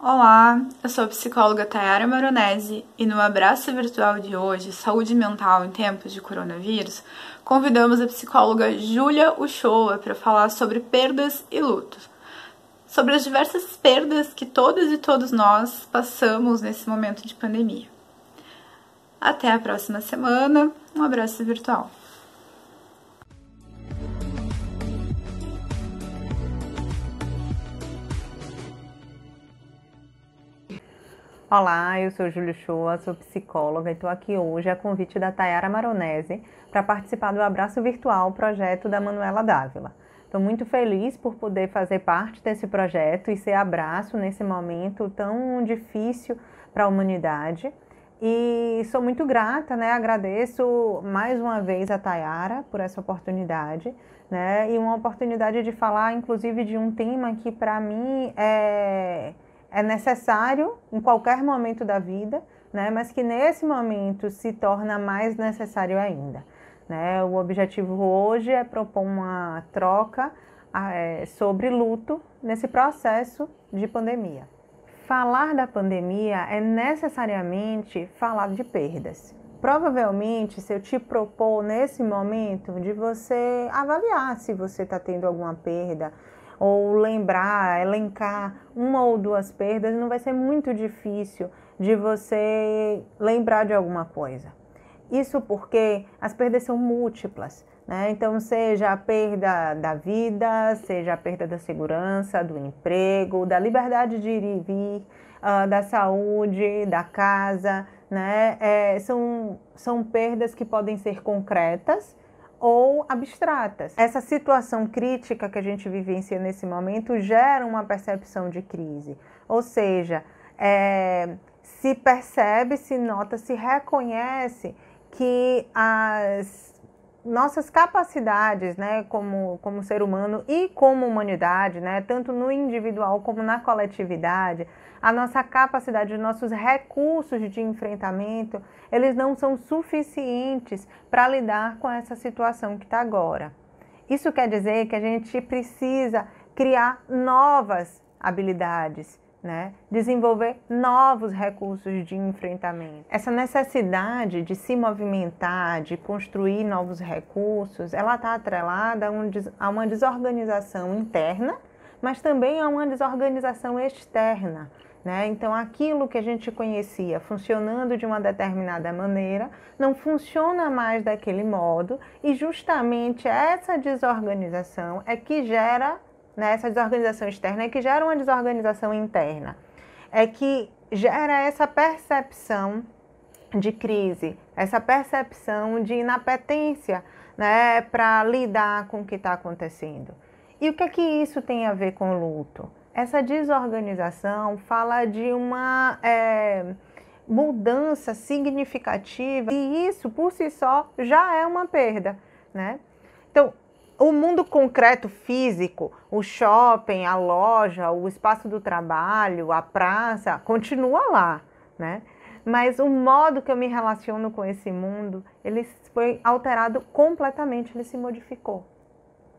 Olá, eu sou a psicóloga Tayara Maronese e no abraço virtual de hoje, Saúde Mental em Tempos de Coronavírus, convidamos a psicóloga Júlia Uchoa para falar sobre perdas e lutos. Sobre as diversas perdas que todas e todos nós passamos nesse momento de pandemia. Até a próxima semana, um abraço virtual. Olá, eu sou Júlio Shoa, sou psicóloga e estou aqui hoje a convite da Tayara Maronese para participar do Abraço Virtual, projeto da Manuela Dávila. Estou muito feliz por poder fazer parte desse projeto e ser abraço nesse momento tão difícil para a humanidade. E sou muito grata, né? Agradeço mais uma vez a Tayara por essa oportunidade, né? E uma oportunidade de falar, inclusive, de um tema que para mim é é necessário em qualquer momento da vida, né? mas que nesse momento se torna mais necessário ainda. Né? O objetivo hoje é propor uma troca é, sobre luto nesse processo de pandemia. Falar da pandemia é necessariamente falar de perdas. Provavelmente, se eu te propor nesse momento de você avaliar se você está tendo alguma perda, ou lembrar, elencar uma ou duas perdas, não vai ser muito difícil de você lembrar de alguma coisa. Isso porque as perdas são múltiplas, né? Então, seja a perda da vida, seja a perda da segurança, do emprego, da liberdade de ir e vir, uh, da saúde, da casa, né? É, são, são perdas que podem ser concretas ou abstratas. Essa situação crítica que a gente vivencia nesse momento gera uma percepção de crise, ou seja, é, se percebe, se nota, se reconhece que as nossas capacidades, né, como, como ser humano e como humanidade, né, tanto no individual como na coletividade, a nossa capacidade, os nossos recursos de enfrentamento, eles não são suficientes para lidar com essa situação que está agora. Isso quer dizer que a gente precisa criar novas habilidades, né? desenvolver novos recursos de enfrentamento. Essa necessidade de se movimentar, de construir novos recursos, ela está atrelada a uma desorganização interna, mas também a uma desorganização externa. Né? Então, aquilo que a gente conhecia funcionando de uma determinada maneira não funciona mais daquele modo, e justamente essa desorganização é que gera, né, essa desorganização externa é que gera uma desorganização interna, é que gera essa percepção de crise, essa percepção de inapetência né, para lidar com o que está acontecendo. E o que é que isso tem a ver com luto? Essa desorganização fala de uma é, mudança significativa e isso por si só já é uma perda, né? Então, o mundo concreto físico, o shopping, a loja, o espaço do trabalho, a praça, continua lá, né? Mas o modo que eu me relaciono com esse mundo, ele foi alterado completamente, ele se modificou.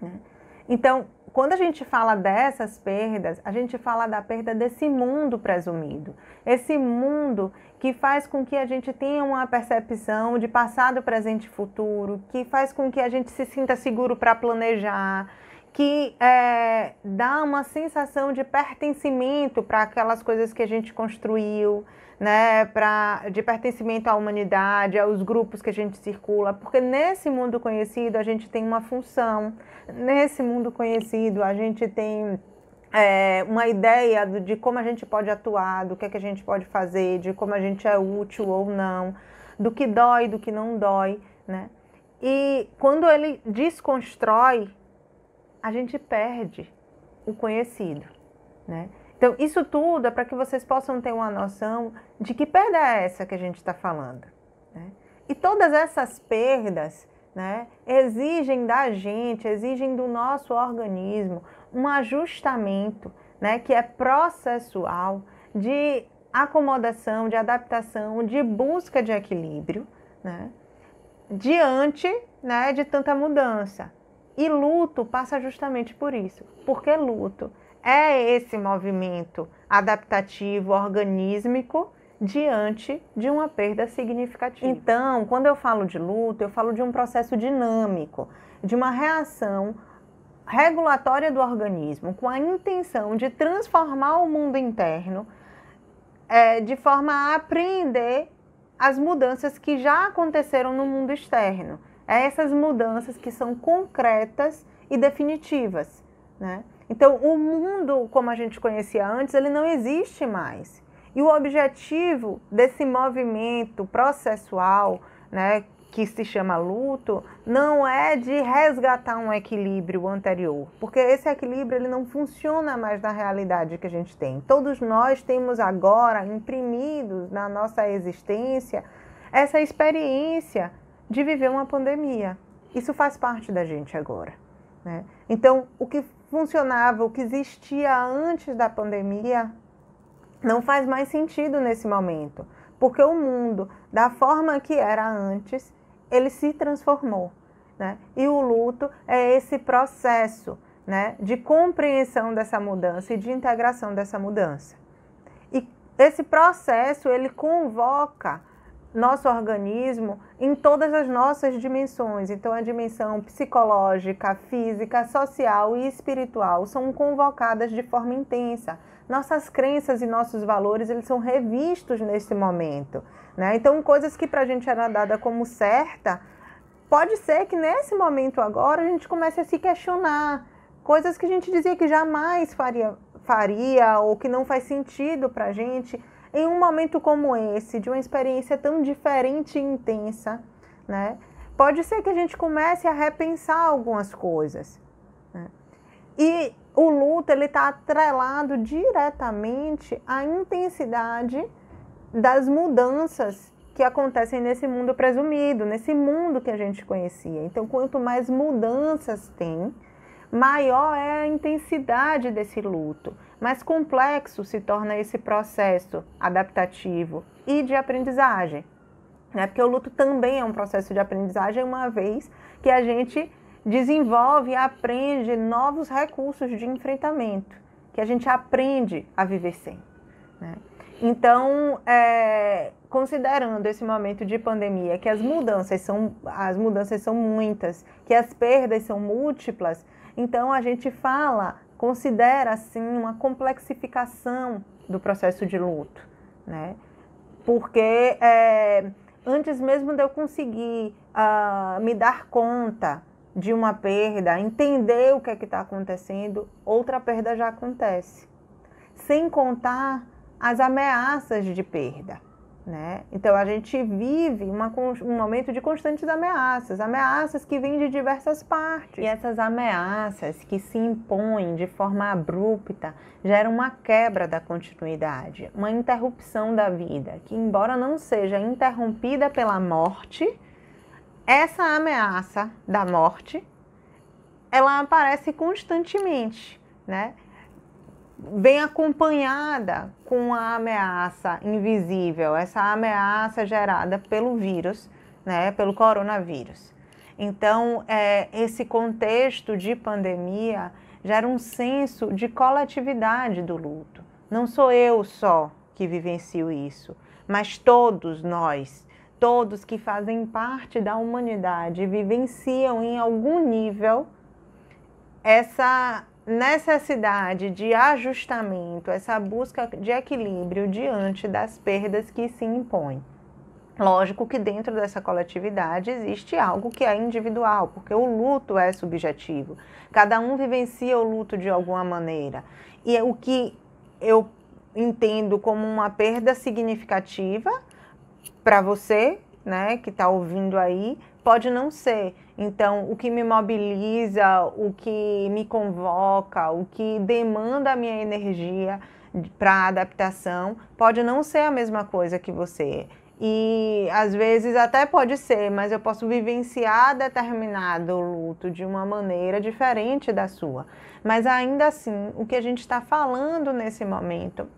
Né? Então, quando a gente fala dessas perdas, a gente fala da perda desse mundo presumido, esse mundo que faz com que a gente tenha uma percepção de passado, presente e futuro, que faz com que a gente se sinta seguro para planejar, que é, dá uma sensação de pertencimento para aquelas coisas que a gente construiu, né, pra, de pertencimento à humanidade, aos grupos que a gente circula, porque nesse mundo conhecido a gente tem uma função, nesse mundo conhecido a gente tem é, uma ideia de como a gente pode atuar, do que, é que a gente pode fazer, de como a gente é útil ou não, do que dói, do que não dói, né? E quando ele desconstrói a gente perde o conhecido, né? Então, isso tudo é para que vocês possam ter uma noção de que perda é essa que a gente está falando. Né? E todas essas perdas né, exigem da gente, exigem do nosso organismo um ajustamento né, que é processual de acomodação, de adaptação, de busca de equilíbrio né, diante né, de tanta mudança. E luto passa justamente por isso. Porque luto é esse movimento adaptativo, organísmico, diante de uma perda significativa. Então, quando eu falo de luto, eu falo de um processo dinâmico, de uma reação regulatória do organismo com a intenção de transformar o mundo interno é, de forma a apreender as mudanças que já aconteceram no mundo externo a é essas mudanças que são concretas e definitivas. Né? Então, o mundo como a gente conhecia antes, ele não existe mais. E o objetivo desse movimento processual, né, que se chama luto, não é de resgatar um equilíbrio anterior, porque esse equilíbrio ele não funciona mais na realidade que a gente tem. Todos nós temos agora imprimidos na nossa existência essa experiência de viver uma pandemia. Isso faz parte da gente agora. Né? Então, o que funcionava, o que existia antes da pandemia, não faz mais sentido nesse momento, porque o mundo, da forma que era antes, ele se transformou. Né? E o luto é esse processo né, de compreensão dessa mudança e de integração dessa mudança. E esse processo ele convoca nosso organismo em todas as nossas dimensões. Então, a dimensão psicológica, física, social e espiritual são convocadas de forma intensa. Nossas crenças e nossos valores eles são revistos neste momento. Né? Então, coisas que para a gente era dada como certa, pode ser que nesse momento agora a gente comece a se questionar. Coisas que a gente dizia que jamais faria, faria ou que não faz sentido para a gente em um momento como esse, de uma experiência tão diferente e intensa, né? Pode ser que a gente comece a repensar algumas coisas. Né? E o luto ele está atrelado diretamente à intensidade das mudanças que acontecem nesse mundo presumido, nesse mundo que a gente conhecia. Então, quanto mais mudanças tem, maior é a intensidade desse luto mais complexo se torna esse processo adaptativo e de aprendizagem. Né? Porque o luto também é um processo de aprendizagem, uma vez que a gente desenvolve e aprende novos recursos de enfrentamento, que a gente aprende a viver sem. Né? Então, é, considerando esse momento de pandemia, que as mudanças são as mudanças são muitas, que as perdas são múltiplas, então a gente fala considera assim uma complexificação do processo de luto, né? Porque é, antes mesmo de eu conseguir uh, me dar conta de uma perda, entender o que é que está acontecendo, outra perda já acontece. Sem contar as ameaças de perda. Né? Então a gente vive uma, um momento de constantes ameaças, ameaças que vêm de diversas partes. E essas ameaças que se impõem de forma abrupta geram uma quebra da continuidade, uma interrupção da vida, que embora não seja interrompida pela morte, essa ameaça da morte ela aparece constantemente, né? vem acompanhada com a ameaça invisível, essa ameaça gerada pelo vírus, né, pelo coronavírus. Então, é, esse contexto de pandemia gera um senso de coletividade do luto. Não sou eu só que vivencio isso, mas todos nós, todos que fazem parte da humanidade, vivenciam em algum nível essa necessidade de ajustamento, essa busca de equilíbrio diante das perdas que se impõem. Lógico que dentro dessa coletividade existe algo que é individual, porque o luto é subjetivo. Cada um vivencia o luto de alguma maneira. E é o que eu entendo como uma perda significativa para você, né, que está ouvindo aí, pode não ser. Então, o que me mobiliza, o que me convoca, o que demanda a minha energia para adaptação, pode não ser a mesma coisa que você. E às vezes até pode ser, mas eu posso vivenciar determinado luto de uma maneira diferente da sua. Mas ainda assim, o que a gente está falando nesse momento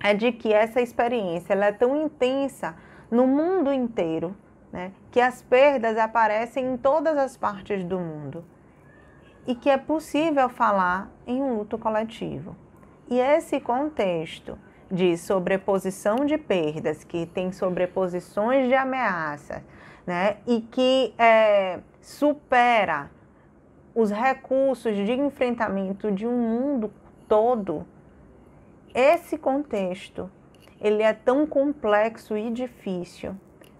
é de que essa experiência ela é tão intensa no mundo inteiro né? que as perdas aparecem em todas as partes do mundo e que é possível falar em um luto coletivo. E esse contexto de sobreposição de perdas, que tem sobreposições de ameaças, né? e que é, supera os recursos de enfrentamento de um mundo todo, esse contexto ele é tão complexo e difícil,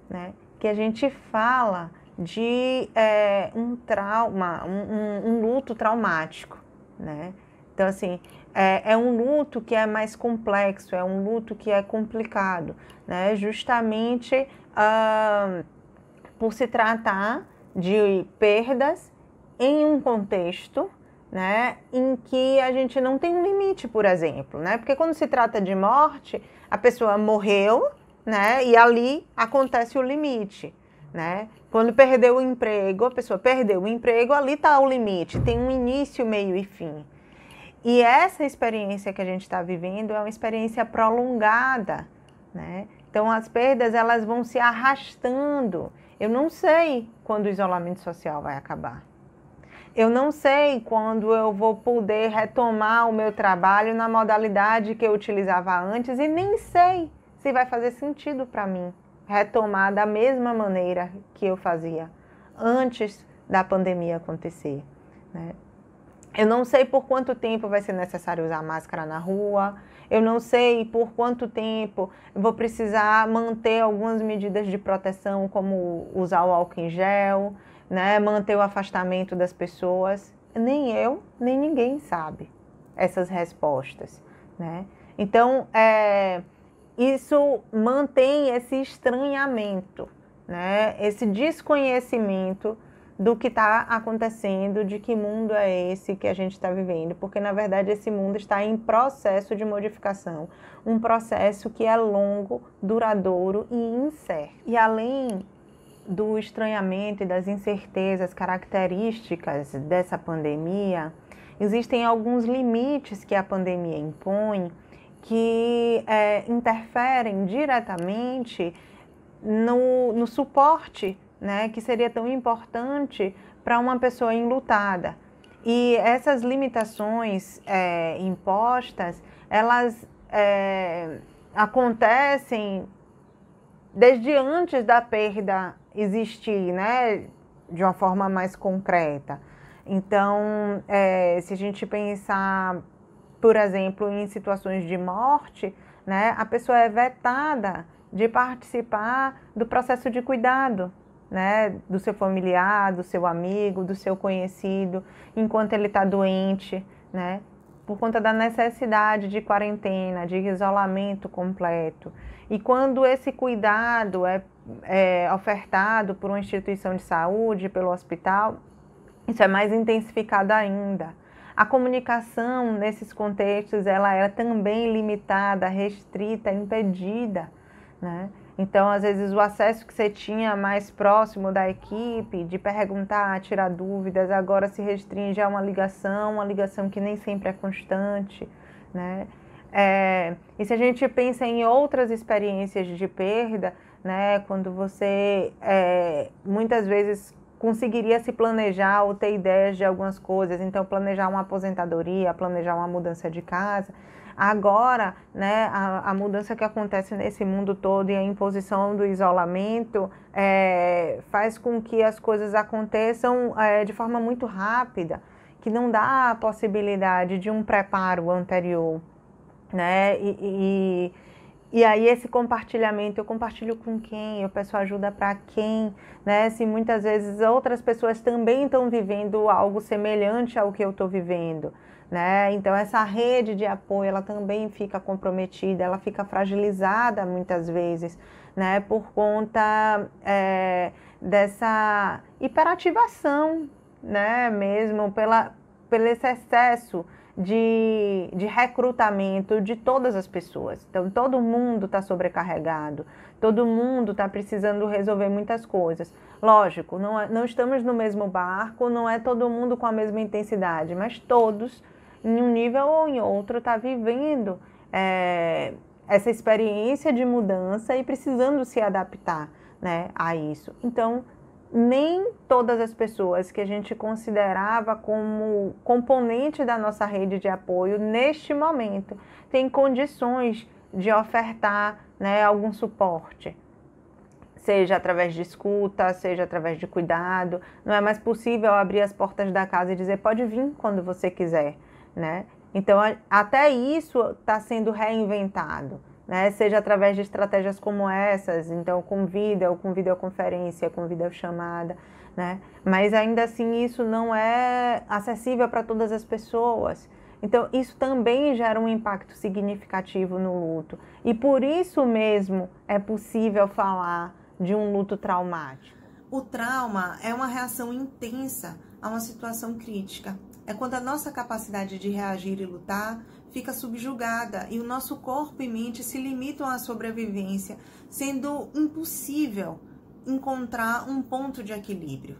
né? que a gente fala de é, um trauma, um, um, um, luto traumático, né? Então, assim, é, é, um luto que é mais complexo, é um luto que é complicado, né? Justamente uh, por se tratar de perdas em um contexto, né, em que a gente não tem um limite, por exemplo, né? Porque quando se trata de morte, a pessoa morreu, né? E ali acontece o limite, né? Quando perdeu o emprego, a pessoa perdeu o emprego, ali está o limite, tem um início, meio e fim. E essa experiência que a gente está vivendo é uma experiência prolongada, né? Então as perdas elas vão se arrastando. Eu não sei quando o isolamento social vai acabar. Eu não sei quando eu vou poder retomar o meu trabalho na modalidade que eu utilizava antes e nem sei se vai fazer sentido para mim retomar da mesma maneira que eu fazia antes da pandemia acontecer. Né? Eu não sei por quanto tempo vai ser necessário usar máscara na rua, eu não sei por quanto tempo vou precisar manter algumas medidas de proteção, como usar o álcool em gel, né? manter o afastamento das pessoas. Nem eu, nem ninguém sabe essas respostas. Né? Então, é isso mantém esse estranhamento, né? esse desconhecimento do que está acontecendo, de que mundo é esse que a gente está vivendo, porque na verdade esse mundo está em processo de modificação, um processo que é longo, duradouro e incerto. E além do estranhamento e das incertezas características dessa pandemia, existem alguns limites que a pandemia impõe que é, interferem diretamente no, no suporte né, que seria tão importante para uma pessoa enlutada. E essas limitações é, impostas, elas é, acontecem desde antes da perda existir, né, de uma forma mais concreta. Então, é, se a gente pensar por exemplo, em situações de morte, né, a pessoa é vetada de participar do processo de cuidado, né, do seu familiar, do seu amigo, do seu conhecido, enquanto ele está doente, né, por conta da necessidade de quarentena, de isolamento completo. E quando esse cuidado é, é ofertado por uma instituição de saúde, pelo hospital, isso é mais intensificado ainda. A comunicação nesses contextos ela era é também limitada, restrita, impedida, né? Então, às vezes, o acesso que você tinha mais próximo da equipe, de perguntar, tirar dúvidas, agora se restringe a uma ligação, uma ligação que nem sempre é constante, né? É, e se a gente pensa em outras experiências de perda, né, quando você é, muitas vezes conseguiria se planejar ou ter ideias de algumas coisas, então planejar uma aposentadoria, planejar uma mudança de casa. Agora, né, a, a mudança que acontece nesse mundo todo e a imposição do isolamento é, faz com que as coisas aconteçam é, de forma muito rápida, que não dá a possibilidade de um preparo anterior, né, e, e e aí esse compartilhamento, eu compartilho com quem, eu peço ajuda para quem, né? Se muitas vezes outras pessoas também estão vivendo algo semelhante ao que eu estou vivendo, né? Então essa rede de apoio, ela também fica comprometida, ela fica fragilizada muitas vezes, né? Por conta é, dessa hiperativação, né? Mesmo pela, pelo excesso de, de recrutamento de todas as pessoas. Então, todo mundo está sobrecarregado, todo mundo está precisando resolver muitas coisas. Lógico, não, é, não estamos no mesmo barco, não é todo mundo com a mesma intensidade, mas todos, em um nível ou em outro, está vivendo é, essa experiência de mudança e precisando se adaptar né, a isso. Então, nem todas as pessoas que a gente considerava como componente da nossa rede de apoio neste momento têm condições de ofertar né, algum suporte, seja através de escuta, seja através de cuidado. Não é mais possível abrir as portas da casa e dizer pode vir quando você quiser, né? Então até isso está sendo reinventado né? Seja através de estratégias como essas, então com vídeo, com videoconferência, com videochamada, né? Mas ainda assim isso não é acessível para todas as pessoas. Então isso também gera um impacto significativo no luto. E por isso mesmo é possível falar de um luto traumático. O trauma é uma reação intensa a uma situação crítica. É quando a nossa capacidade de reagir e lutar fica subjugada e o nosso corpo e mente se limitam à sobrevivência, sendo impossível encontrar um ponto de equilíbrio.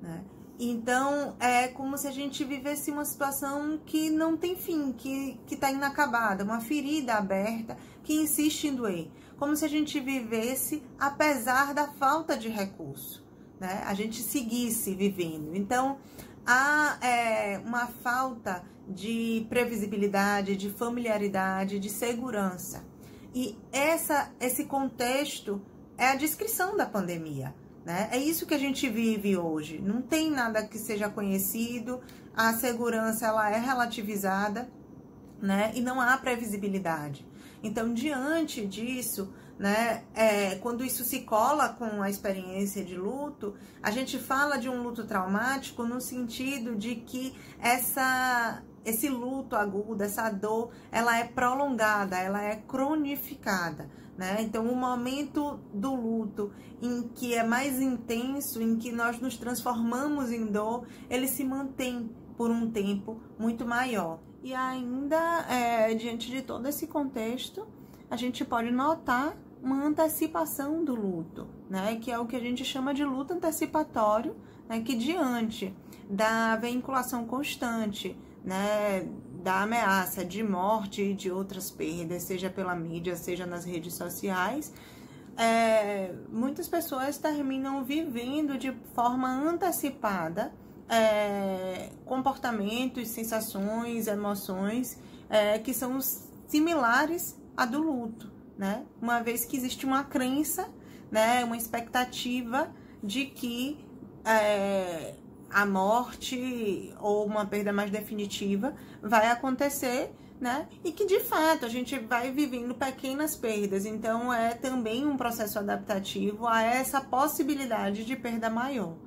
Né? Então é como se a gente vivesse uma situação que não tem fim, que está inacabada, uma ferida aberta que insiste em doer. Como se a gente vivesse apesar da falta de recurso, né? A gente seguisse vivendo. Então há é, uma falta de previsibilidade, de familiaridade, de segurança. E essa, esse contexto é a descrição da pandemia. Né? É isso que a gente vive hoje. Não tem nada que seja conhecido, a segurança ela é relativizada né? e não há previsibilidade. Então, diante disso, né? É, quando isso se cola com a experiência de luto, a gente fala de um luto traumático no sentido de que essa esse luto agudo, essa dor, ela é prolongada, ela é cronificada, né? Então, o momento do luto em que é mais intenso, em que nós nos transformamos em dor, ele se mantém por um tempo muito maior. E ainda, é, diante de todo esse contexto, a gente pode notar uma antecipação do luto, né? Que é o que a gente chama de luto antecipatório, né? Que diante da vinculação constante, né? Da ameaça de morte e de outras perdas, seja pela mídia, seja nas redes sociais, é, muitas pessoas terminam vivendo de forma antecipada é, comportamentos, sensações, emoções é, que são similares a do luto né? Uma vez que existe uma crença, né? Uma expectativa de que é, a morte ou uma perda mais definitiva vai acontecer, né? E que de fato a gente vai vivendo pequenas perdas. Então é também um processo adaptativo a essa possibilidade de perda maior.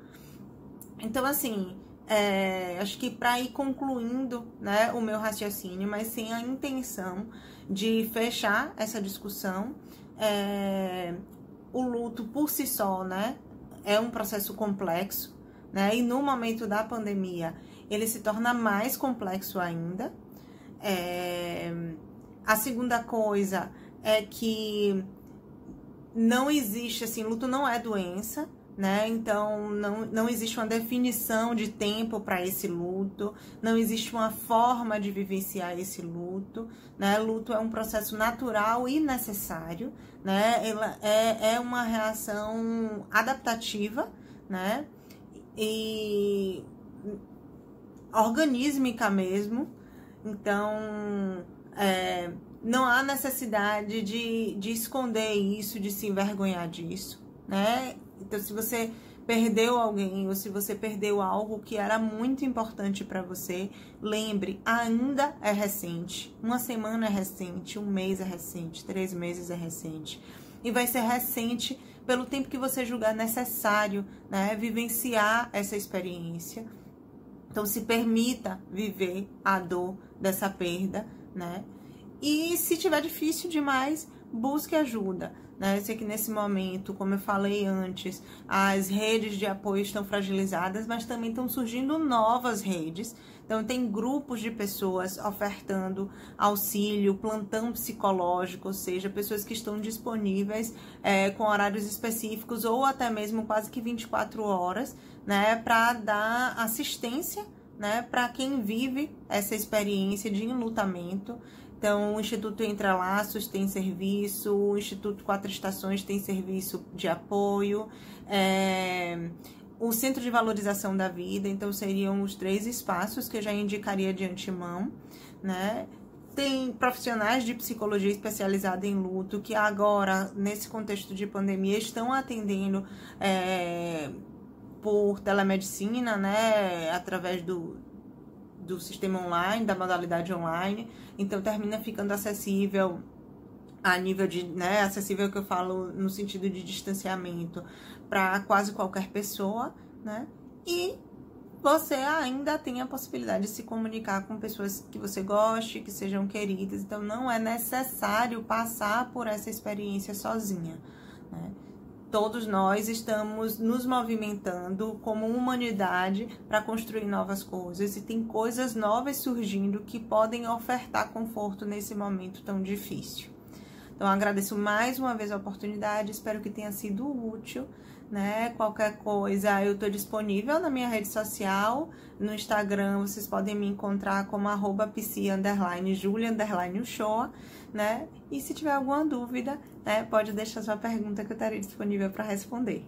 Então, assim, é, acho que para ir concluindo né, o meu raciocínio, mas sem a intenção de fechar essa discussão, é, o luto por si só né, é um processo complexo, né, e no momento da pandemia ele se torna mais complexo ainda. É, a segunda coisa é que não existe, assim, luto não é doença, né? Então não, não existe uma definição de tempo para esse luto, não existe uma forma de vivenciar esse luto, né? Luto é um processo natural e necessário, né? Ela é, é uma reação adaptativa, né? E organísmica mesmo, então é, não há necessidade de, de esconder isso, de se envergonhar disso, né? Então, se você perdeu alguém ou se você perdeu algo que era muito importante para você, lembre, ainda é recente. Uma semana é recente, um mês é recente, três meses é recente. E vai ser recente pelo tempo que você julgar necessário, né? Vivenciar essa experiência. Então, se permita viver a dor dessa perda, né? E se tiver difícil demais, busque ajuda. Né? Eu sei que nesse momento, como eu falei antes, as redes de apoio estão fragilizadas, mas também estão surgindo novas redes. Então, tem grupos de pessoas ofertando auxílio, plantão psicológico, ou seja, pessoas que estão disponíveis é, com horários específicos ou até mesmo quase que 24 horas, né, para dar assistência né, para quem vive essa experiência de enlutamento então, o Instituto Entrelaços tem serviço, o Instituto Quatro Estações tem serviço de apoio, é, o Centro de Valorização da Vida, então seriam os três espaços que eu já indicaria de antemão, né? tem profissionais de psicologia especializada em luto que agora, nesse contexto de pandemia, estão atendendo é, por telemedicina, né? Através do, do sistema online, da modalidade online, então termina ficando acessível a nível de, né, acessível é que eu falo no sentido de distanciamento para quase qualquer pessoa, né? E você ainda tem a possibilidade de se comunicar com pessoas que você goste, que sejam queridas. Então não é necessário passar por essa experiência sozinha, né? todos nós estamos nos movimentando como humanidade para construir novas coisas e tem coisas novas surgindo que podem ofertar conforto nesse momento tão difícil. Então agradeço mais uma vez a oportunidade, espero que tenha sido útil, né? Qualquer coisa, eu estou disponível na minha rede social, no Instagram, vocês podem me encontrar como arroba underline, underline, show né? E se tiver alguma dúvida, né, pode deixar sua pergunta que eu estarei disponível para responder.